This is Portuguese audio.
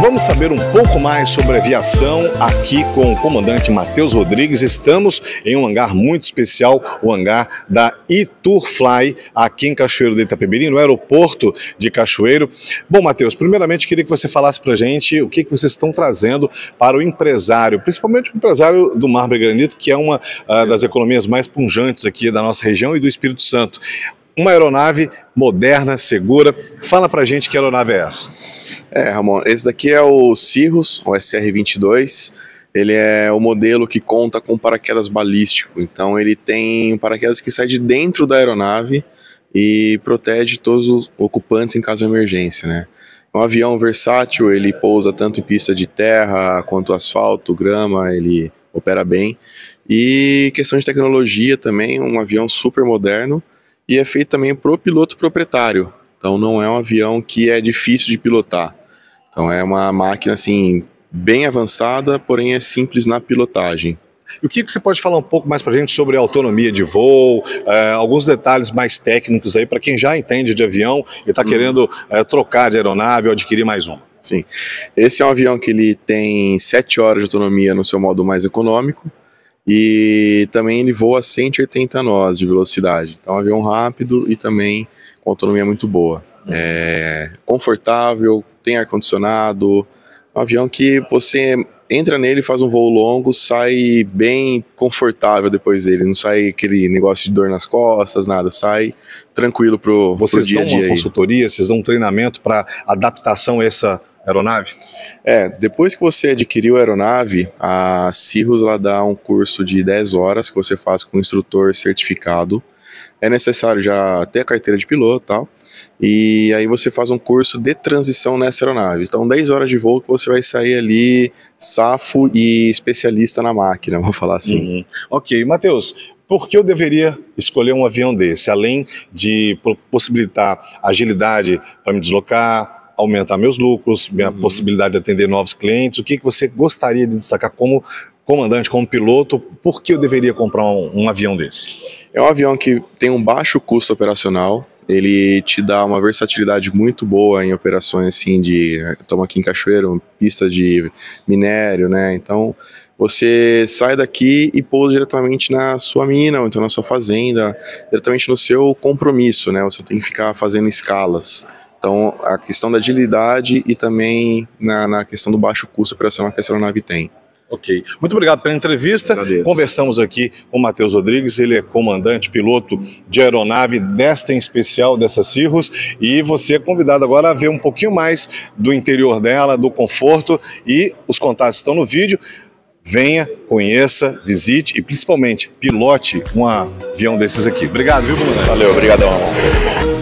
Vamos saber um pouco mais sobre aviação aqui com o comandante Matheus Rodrigues. Estamos em um hangar muito especial, o hangar da Iturfly, aqui em Cachoeiro de Itapemirim, no aeroporto de Cachoeiro. Bom, Matheus, primeiramente queria que você falasse para a gente o que, que vocês estão trazendo para o empresário, principalmente o empresário do Marbre Granito, que é uma uh, das economias mais punjantes aqui da nossa região e do Espírito Santo uma aeronave moderna, segura. Fala pra gente que aeronave é essa. É, Ramon, esse daqui é o Cirrus, o SR-22. Ele é o modelo que conta com paraquedas balístico. Então ele tem paraquedas que sai de dentro da aeronave e protege todos os ocupantes em caso de emergência, né? É um avião versátil, ele pousa tanto em pista de terra quanto asfalto, grama, ele opera bem. E questão de tecnologia também, um avião super moderno e é feito também para o piloto proprietário. Então não é um avião que é difícil de pilotar. Então é uma máquina assim bem avançada, porém é simples na pilotagem. E o que você pode falar um pouco mais para a gente sobre a autonomia de voo, é, alguns detalhes mais técnicos aí para quem já entende de avião e está hum. querendo é, trocar de aeronave ou adquirir mais uma? Sim, esse é um avião que ele tem 7 horas de autonomia no seu modo mais econômico, e também ele voa a 180 nós de velocidade. Então, é um avião rápido e também com autonomia muito boa. Uhum. É confortável, tem ar-condicionado, um avião que você entra nele, faz um voo longo, sai bem confortável depois dele. Não sai aquele negócio de dor nas costas, nada. Sai tranquilo pro, vocês pro dia a dia. Vocês dão uma aí. consultoria, vocês dão um treinamento para adaptação a essa aeronave? É, depois que você adquiriu a aeronave, a Cirrus lá dá um curso de 10 horas que você faz com o instrutor certificado. É necessário já ter a carteira de piloto e tal. E aí você faz um curso de transição nessa aeronave. Então, 10 horas de voo que você vai sair ali safo e especialista na máquina, Vou falar assim. Uhum. Ok, Matheus, por que eu deveria escolher um avião desse? Além de possibilitar agilidade para me deslocar, aumentar meus lucros, minha uhum. possibilidade de atender novos clientes? O que, que você gostaria de destacar como comandante, como piloto, por que eu deveria comprar um, um, avião desse? É um avião que tem um baixo custo operacional, ele te dá uma versatilidade muito boa em operações assim de, estamos aqui em Cachoeiro, pista de minério, né? Então, você sai daqui e pousa diretamente na sua mina, ou então na sua fazenda, diretamente no seu compromisso, né? Você tem que ficar fazendo escalas. Então, a questão da agilidade e também na, na questão do baixo custo operacional que essa aeronave tem. Ok. Muito obrigado pela entrevista. Agradeço. Conversamos aqui com o Matheus Rodrigues, ele é comandante, piloto de aeronave desta em especial, dessa Cirrus, e você é convidado agora a ver um pouquinho mais do interior dela, do conforto, e os contatos estão no vídeo. Venha, conheça, visite e principalmente pilote um avião desses aqui. Obrigado, viu, comandante? Valeu, obrigadão.